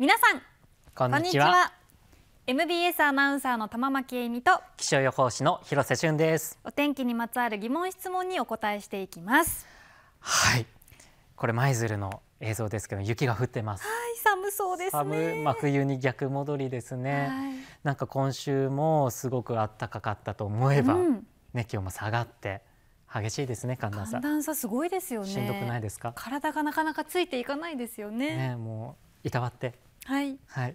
皆さんこんにちは MBS アナウンサーの玉巻恵美と気象予報士の広瀬俊ですお天気にまつわる疑問質問にお答えしていきますはいこれ舞鶴の映像ですけど雪が降ってますはい寒そうですね真冬に逆戻りですね、はい、なんか今週もすごく暖かかったと思えば、うん、ね気温も下がって激しいですね寒暖差寒暖差すごいですよねしんどくないですか体がなかなかついていかないですよねねもういたわってはい。はい。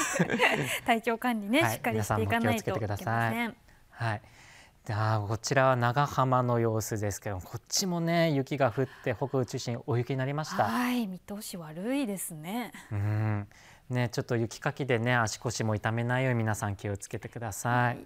体調管理ね、はい、しっかりしていかないといけません。はい。じゃあこちらは長浜の様子ですけどこっちもね雪が降って北部中心大雪になりましたはい見通し悪いですねうんねちょっと雪かきでね足腰も痛めないように皆さん気をつけてください、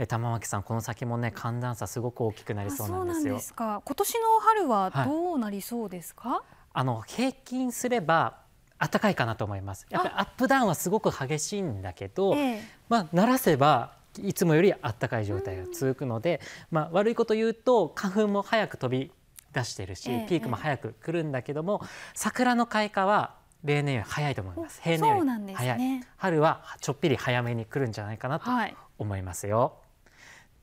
はい、玉巻さんこの先もね寒暖差すごく大きくなりそうなんですよ今年の春はどうなりそうですか、はい、あの平均すれば暖かいかなと思います。やっぱりアップダウンはすごく激しいんだけど、えまあ、慣らせばいつもより暖かい状態が続くので、まあ、悪いこと言うと花粉も早く飛び出してるし、ピークも早く来るんだけども、桜の開花は例年より早いと思います。平年より早い、ね、春はちょっぴり早めに来るんじゃないかなと思いますよ。は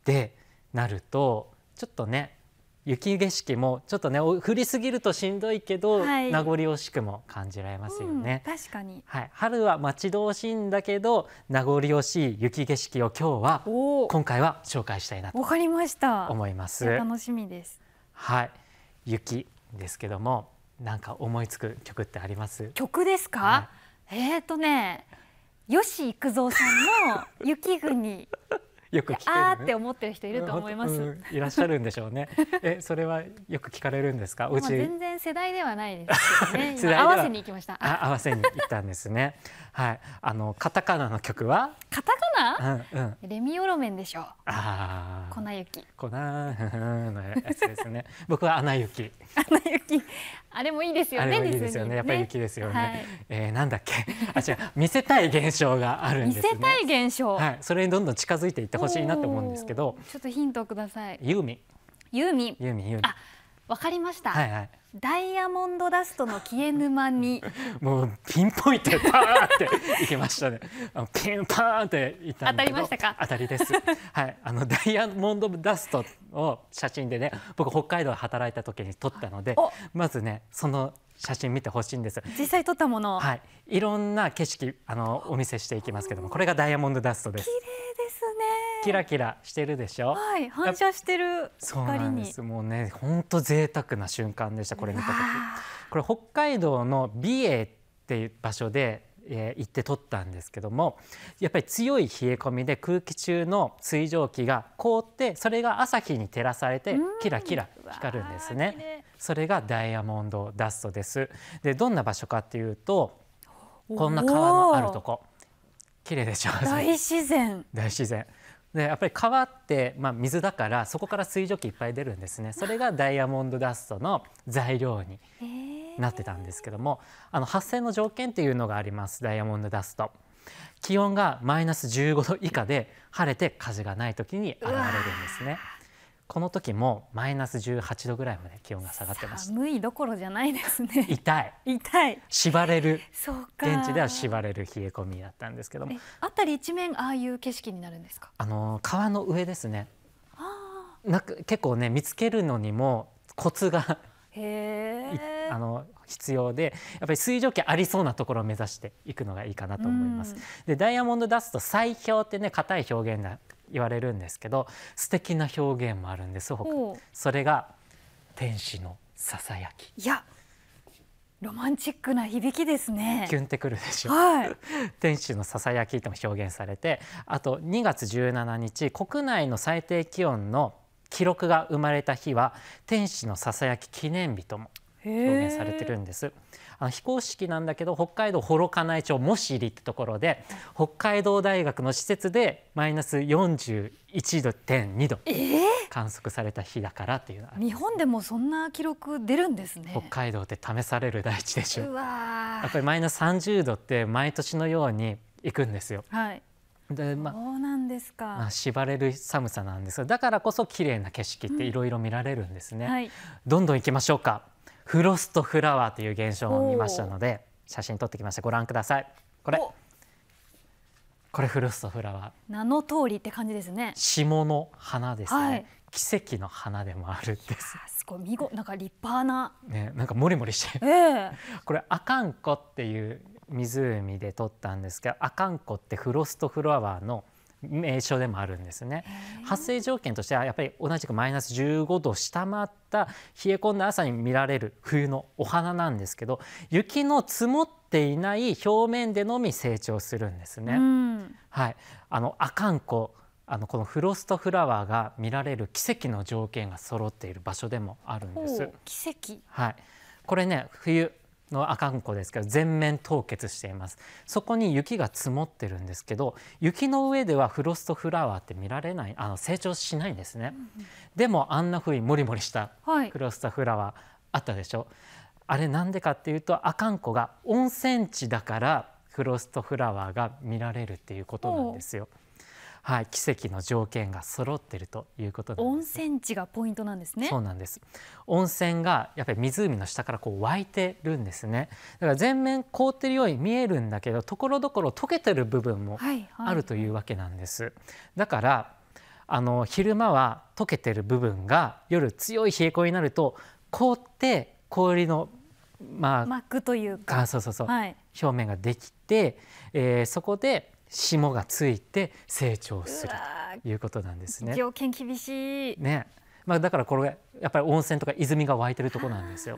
い、でなるとちょっとね雪景色もちょっとね降りすぎるとしんどいけど、はい、名残惜しくも感じられますよね、うん、確かに、はい、春は待ち遠しいんだけど名残惜しい雪景色を今日は今回は紹介したいなとわかりました思います楽しみですはい雪ですけどもなんか思いつく曲ってあります曲ですか、はえっ、ー、とね吉幾三さんの雪国よく聞かる、ね、あって思ってる人いると思います、うん、いらっしゃるんでしょうね えそれはよく聞かれるんですかうち全然世代ではないですね 合わせに行きましたあ合わせに行ったんですねはいあのカタカナの曲はカタカナうんうん、レミオロメンでしょう。ああ。粉雪。粉のやつですね。僕は穴雪。穴雪。あれもいいですよね。いいですよね。やっぱり雪ですよね。ねはい、えー、なんだっけ。あ、違う。見せたい現象があるんです、ね、見せたい現象。はい。それにどんどん近づいていってほしいなと思うんですけど。ちょっとヒントください。ユーミン。ユーミン。ユーミン、ユーミン。あ、わかりました。はいはい。ダイヤモンドダストの消え沼に もうピンポイントでパーンって行きましたねあのピンパーンっていったんだけど当たりましたか当たりですはいあのダイヤモンドダストを写真でね僕北海道で働いた時に撮ったのでまずねその写真見てほしいんです実際撮ったものはいいろんな景色あのお見せしていきますけどもこれがダイヤモンドダストです綺麗キラキラしてるでしょ。はい、反射してるそうなんです。もうね、本当贅沢な瞬間でした。これ見た時。これ北海道の美瑛っていう場所で。えー、行って撮ったんですけどもやっぱり強い冷え込みで空気中の水蒸気が凍ってそれが朝日に照らされてキラキラ光るんですねそれがダイヤモンドダストですでどんな場所かっていうとこんな川のあるとこ綺麗でしょ 大自然大自然でやっぱり川って、まあ、水だからそこから水蒸気いっぱい出るんですねそれがダイヤモンドダストの材料になってたんですけども、あの発生の条件っていうのがありますダイヤモンドダスト気温がマイナス15度以下で晴れて風がない時に現れるんですね。この時もマイナス18度ぐらいまで気温が下がってました寒いどころじゃないですね痛い痛い縛れる現地では縛れる冷え込みだったんですけども辺り一面ああいう景色になるんですかあの川の上ですねあなんか結構ね見つけるのにもコツがへっあの必要でやっぱり水蒸気ありそうなところを目指していくのがいいかなと思います。でダイヤモンドダスト最氷ってね硬い表現が言われるんですけど素敵な表現もあるんです他それが天使のささやき。いやロマンチックな響きですね。キュンってくるでしょ。はい、天使のささやきとも表現されて、あと2月17日国内の最低気温の記録が生まれた日は天使のささやき記念日とも表現されてるんですあの非公式なんだけど北海道幌加内町もしりってところで北海道大学の施設でマイナス41度点2度観測された日だからっていうの日本でもそんな記録出るんですね北海道って試される大地でしょうやっぱりマイナス30度って毎年のように行くんですよ、はいでまあ、そうなんですか、まあ、縛れる寒さなんですだからこそ綺麗な景色っていろいろ見られるんですね、うんはい、どんどん行きましょうかフロストフラワーという現象を見ましたので写真撮ってきましたご覧くださいこれこれフロストフラワー名の通りって感じですね霜の花ですね、はい、奇跡の花でもあるんですすごい見ごなんか立派なねなんかモリモリして、えー、これ阿寒湖っていう湖で撮ったんですけど阿寒湖ってフロストフラワーの名称でもあるんですね発生条件としてはやっぱり同じくマイナス15度下回った冷え込んだ朝に見られる冬のお花なんですけど雪の積もっていない表面でのみ成長するんですね、はいあの阿寒湖あのこのフロストフラワーが見られる奇跡の条件が揃っている場所でもあるんです奇跡はいこれね冬の阿寒湖ですけど全面凍結していますそこに雪が積もってるんですけど雪の上ではフロストフラワーって見られないあの成長しないんですね、うん、でもあんな風にもりもりしたフロストフラワーあったでしょ、はい、あれなんでかっていうと阿寒湖が温泉地だからフロストフラワーが見られるっていうことなんですよ。はい、奇跡の条件が揃っているということで温泉地がポイントなんですね。そうなんです。温泉がやっぱり湖の下からこう湧いてるんですね。だから全面凍ってるように見えるんだけど、ところどころ溶けてる部分もあるというわけなんです。はいはい、だから。あの昼間は溶けてる部分が夜強い冷え込みになると凍って氷のまあ膜というかそうそうそう、はい、表面ができて、えー、そこで霜がついて成長するということなんですね。条件厳しい。ね。まあ、だからこれやっぱり温泉とか泉が湧いてるとこなんですよ。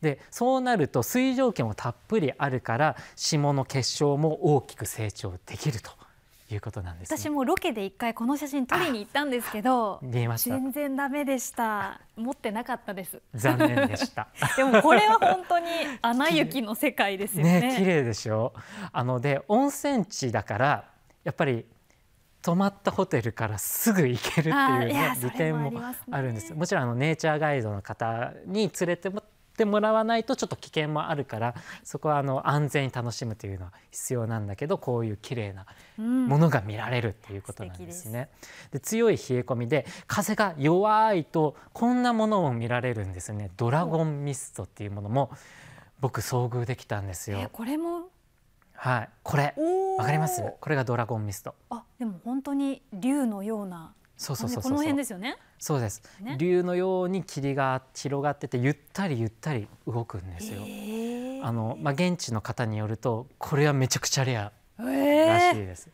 でそうなると水蒸気もたっぷりあるから霜の結晶も大きく成長できるということなんです、ね、私もロケで一回この写真撮りに行ったんですけど見えました全然ダメでした持ってなかったです残念でした でもこれは本当に穴雪の世界ですよね綺麗でしょあので温泉地だからやっぱり泊まったホテルからすぐ行けるっていう、ね、利点もあるんです、もちろんあのネイチャーガイドの方に連れてもてもらわないとちょっと危険もあるからそこはあの安全に楽しむというのは必要なんだけどこういう綺麗なものが見られるっていうことなんですね。うん、で強い冷え込みで風が弱いとこんなものも見られるんですねドラゴンミストっていうものも僕遭遇できたんですよ。これもはい、これわかりますこれがドラゴンミストあでも本当に竜のようなそうそうそうそうこの辺ですよねそうです、ね、竜のように霧が広がっててゆったりゆったり動くんですよ、えー、あのまあ、現地の方によるとこれはめちゃくちゃレアらしいです、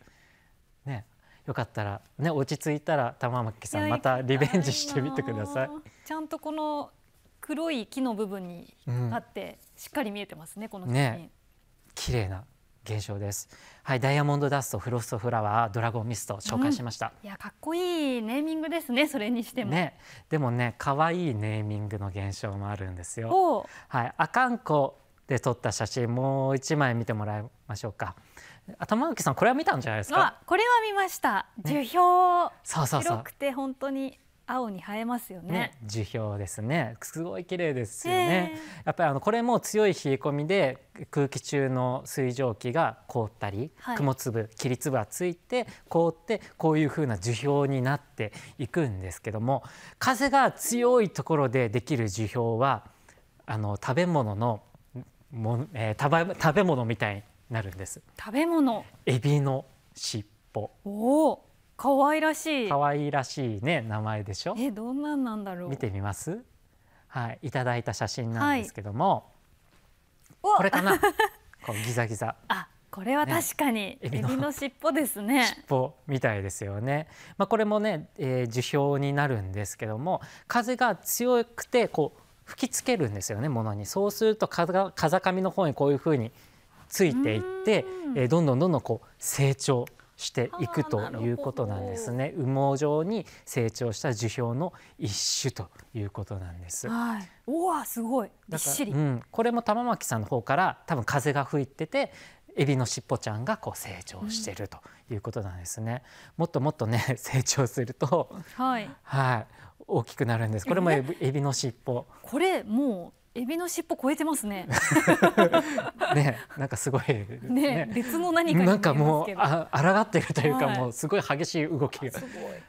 えー、ね、よかったら、ね、落ち着いたら玉巻さんまたリベンジしてみてくださいちゃんとこの黒い木の部分にかって、しっかり見えてますね、うん、この写真、ね綺麗な現象です。はい、ダイヤモンドダスト、フロストフラワー、ドラゴンミスト紹介しました。うん、いや、かっこいいネーミングですね。それにしても。ね、でもね、可愛いいネーミングの現象もあるんですよ。はい、あかんこで撮った写真、もう一枚見てもらいましょうか。頭浮さん、これは見たんじゃないですか。これは見ました。樹氷、ね、そうそうそう白くて本当に青に映えますよね、ね、樹氷ですねすごい綺麗ですよね、やっぱりあのこれも強い冷え込みで空気中の水蒸気が凍ったり、はい、雲粒霧粒がついて凍ってこういう風な樹氷になっていくんですけども風が強いところでできる樹氷はあの食べ物のも、えー、食べ物みたいになるんです食べ物エビの尻尾お可愛らしい可愛らしいね名前でしょえどんなんなんだろう見てみますはいいただいた写真なんですけども、はい、これかな こうギザギザあこれは確かに、ね、エビの尻尾ですね尻尾みたいですよねまあこれもね、えー、樹氷になるんですけども風が強くてこう吹きつけるんですよねものにそうすると風が風上の方にこういうふうについていって、えー、どんどんどんどんこう成長していくということなんですね羽毛状に成長した樹氷の一種ということなんです、はい、うわすごいびっしり、うん、これも玉巻さんの方から多分風が吹いててエビのしっぽちゃんがこう成長しているということなんですね、うん、もっともっとね 成長するとはい、はい、大きくなるんですこれもエビのしっぽこれもうエビの尻尾超えてますね。ね、なんかすごいね、ね、別の何かなんかもうあ抗ってるというか、はい、もうすごい激しい動きが。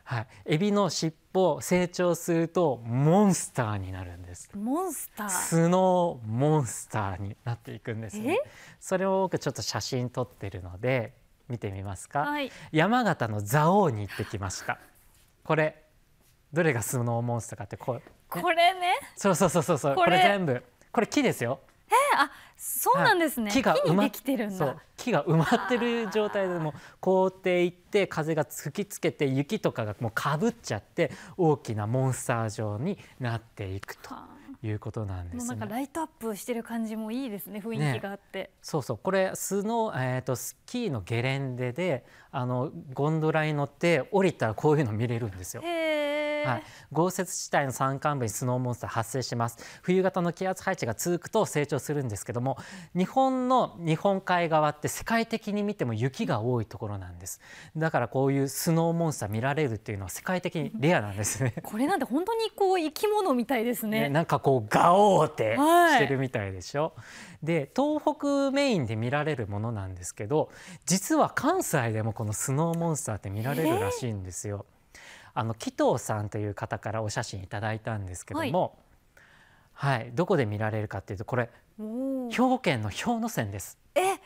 はい、エビの尻尾成長するとモンスターになるんです。モンスター。スノーモンスターになっていくんですね。それを僕ちょっと写真撮ってるので見てみますか。はい、山形の蔵王に行ってきました。これどれがスノーモンスターかってこう、これねそうそうそうそうこれ全部これ木ですよえー、あそうなんですね、はい、木が埋まってる木が埋まってる状態でも凍っていって風が吹きつけて雪とかがもうかぶっちゃって大きなモンスター状になっていくと。いうことなんです、ね、なんかライトアップしてる感じもいいですね雰囲気があって、ね、そうそうこれスノー、えーと、スキーのゲレンデであのゴンドラに乗って降りたらこういうの見れるんですよ。へえはい、豪雪地帯の山間部にスノーモンスター発生します冬型の気圧配置が続くと成長するんですけども日本の日本海側って世界的に見ても雪が多いところなんですだからこういうスノーモンスター見られるっていうのは世界的にレアなんですねこれなんて本当にこう生き物みたいですね、ね、なんかこうガオーってしてるみたいでしょ、はい、で東北メインで見られるものなんですけど実は関西でもこのスノーモンスターって見られるらしいんですよ、えーあの紀藤さんという方からお写真いただいたんですけども、はい、はい、どこで見られるかというとこれ兵庫県の氷ノ山です。え兵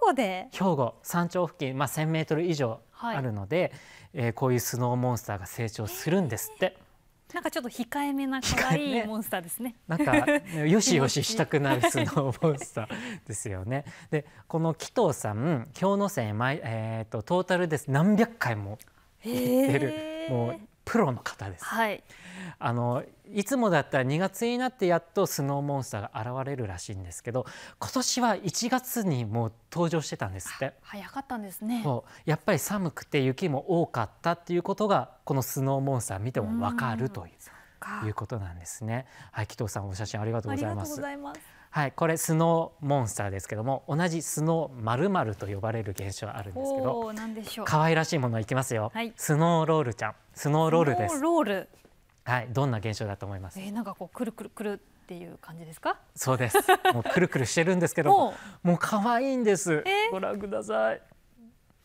庫で兵庫山頂付近、まあ、1,000メートル以上あるので、はい、えー、こういうスノーモンスターが成長するんですって。えー、なんかちょっと控えめな可愛いモンスターですね。なんか よしよししたくなるスノーモンスターですよね。で、この紀藤さん、氷ノ山ええーと、トータルです何百回も行ってるもうプロの方です、はい、あのいつもだったら2月になってやっとスノーモンスターが現れるらしいんですけど今年は1月にもう登場してたんですって早かったんですねそう、やっぱり寒くて雪も多かったっていうことがこのスノーモンスター見てもわかるといういうことなんですねはい紀藤さんお写真ありがとうございますはい、これスノーモンスターですけども同じスノー〇〇と呼ばれる現象あるんですけど可愛らしいものいきますよ、はい、スノーロールちゃんスノーロールですロールはいどんな現象だと思いますえー、なんかこうくるくるくるっていう感じですかそうですもうくるくるしてるんですけど もう可愛いんです、えー、ご覧ください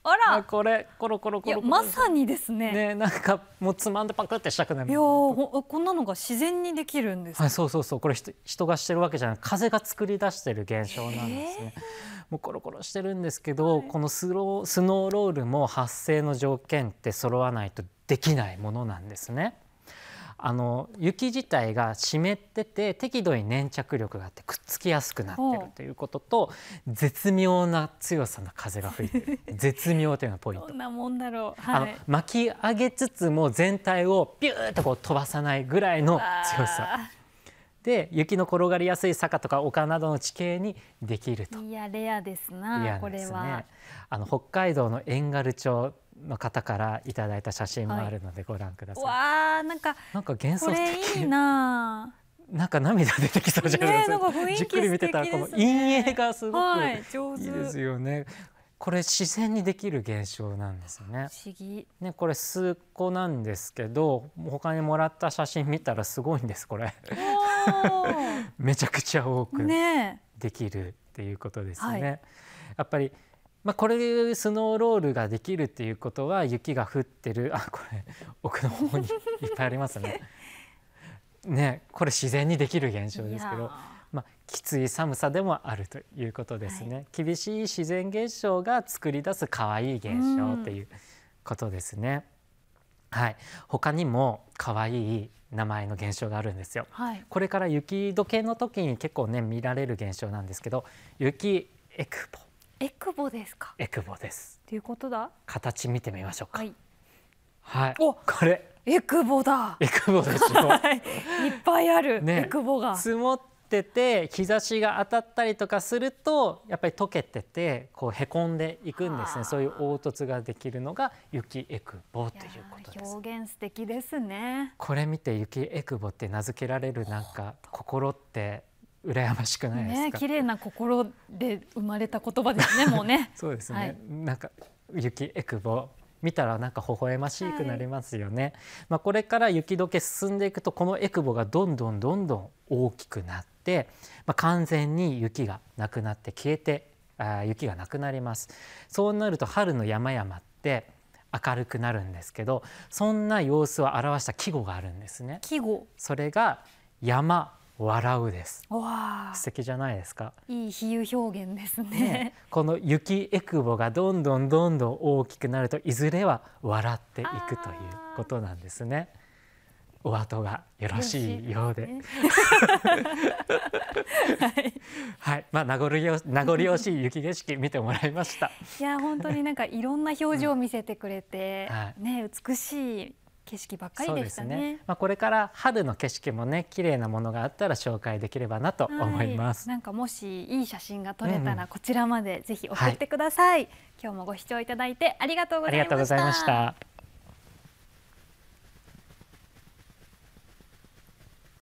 あら、これコロコロコロまさにですね。ね、なんかもうつまんでパクってしたくなる。いやほこんなのが自然にできるんです。はい、そうそうそう。これ人がしてるわけじゃない、風が作り出してる現象なんですね。もうコロコロしてるんですけど、はい、このスロースノーロールも発生の条件って揃わないとできないものなんですね。あの雪自体が湿ってて適度に粘着力があってくっつきやすくなってるということと絶妙な強さの風が吹いてる 絶妙というのがポイント。どんなもんだろう、はい、あの巻き上げつつも全体をピューッとこう飛ばさないぐらいの強さ。で雪の転がりやすい坂とか丘などの地形にできるといやレアですな、ね、これはあの北海道の遠軽町の方からいただいた写真もあるのでご覧ください。はい、わなんかなんか幻想的いいな。なんか涙出てきそうじゃないですか。ね、じっくり見てたらこの陰影がすごくいいですよね。はい、これ自然にできる現象なんですね。不思議。ねこれ数個なんですけど、他にもらった写真見たらすごいんですこれ。めちゃくちゃ多くできるっていうことですね。ねはい、やっぱり。まあ、これスノーロールができるっていうことは雪が降ってるあこれ奥の方にいっぱいありますね。ねこれ自然にできる現象ですけど、まあ、きつい寒さでもあるということですね、はい、厳しい自然現象が作り出す可愛い現象っていうことですね。はい、他にも可愛い名前の現象があるんですよ、はい、これから雪解けの時に結構ね見られる現象なんですけど雪エクポエクボですか。エクボです。っていうことだ。形見てみましょうか。はい。はい。お、これ。エクボだ。エクボですよ。はい、いっぱいある、ね、エクボが。積もってて日差しが当たったりとかするとやっぱり溶けててこうへこんでいくんですね。そういう凹凸ができるのが雪エクボということです。表現素敵ですね。これ見て雪エクボって名付けられるなんか心って。羨ましくないですか。綺、麗な心で生まれた言葉ですね、もうね。そうですね。はい、なんか雪えくぼ見たらなんか微笑ましくなりますよね。はい、まあこれから雪解け進んでいくとこのえくぼがどんどんどんどん大きくなって、まあ完全に雪がなくなって消えて、あ雪がなくなります。そうなると春の山々って明るくなるんですけど、そんな様子を表した季語があるんですね。季語。それが山笑うです素敵じゃないですかいい比喩表現ですね、ね、この雪えくぼがどんどんどんどん大きくなるといずれは笑っていくということなんですねお後がよろしいようで、ね、はい、まあ名残惜しい雪景色見てもらいましたいや本当になんかいろんな表情を見せてくれて、はい、ね美しい景色ばっかりでしたね、ね、まあ、これから春の景色もね綺麗なものがあったら紹介できればなと思います、はい、なんかもしいい写真が撮れたらこちらまでぜひ送ってください、うんうんはい、今日もご視聴いただいてありがとうございました